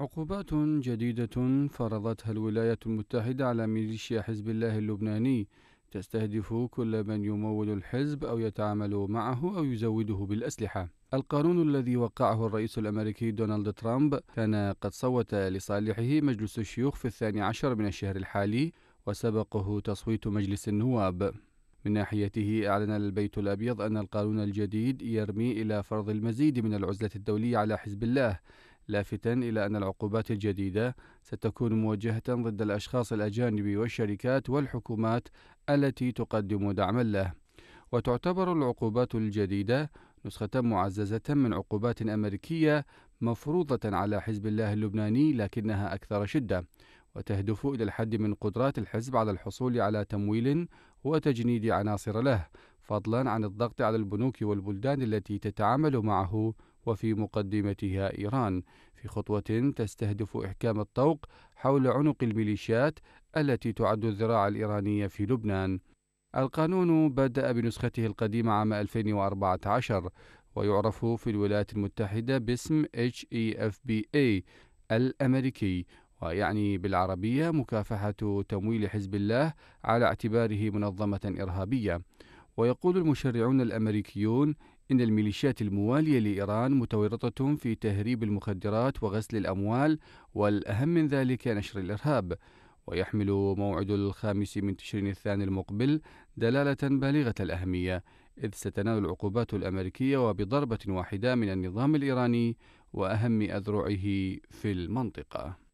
عقوبات جديدة فرضتها الولايات المتحدة على ميليشيا حزب الله اللبناني تستهدف كل من يمول الحزب أو يتعامل معه أو يزوده بالأسلحة. القانون الذي وقعه الرئيس الأمريكي دونالد ترامب كان قد صوت لصالحه مجلس الشيوخ في الثاني عشر من الشهر الحالي وسبقه تصويت مجلس النواب. من ناحيته أعلن البيت الأبيض أن القانون الجديد يرمي إلى فرض المزيد من العزلة الدولية على حزب الله لافتا إلى أن العقوبات الجديدة ستكون موجهة ضد الأشخاص الأجانب والشركات والحكومات التي تقدم دعما له وتعتبر العقوبات الجديدة نسخة معززة من عقوبات أمريكية مفروضة على حزب الله اللبناني لكنها أكثر شدة وتهدف إلى الحد من قدرات الحزب على الحصول على تمويل وتجنيد عناصر له فضلا عن الضغط على البنوك والبلدان التي تتعامل معه وفي مقدمتها إيران في خطوة تستهدف إحكام الطوق حول عنق الميليشيات التي تعد الذراع الإيرانية في لبنان. القانون بدأ بنسخته القديمة عام 2014 ويعرف في الولايات المتحدة باسم HEFBA الأمريكي ويعني بالعربية مكافحة تمويل حزب الله على اعتباره منظمة إرهابية. ويقول المشرعون الامريكيون إن الميليشيات الموالية لإيران متورطة في تهريب المخدرات وغسل الأموال والأهم من ذلك نشر الإرهاب ويحمل موعد الخامس من تشرين الثاني المقبل دلالة بالغة الأهمية إذ ستنال العقوبات الأمريكية وبضربة واحدة من النظام الإيراني وأهم أذرعه في المنطقة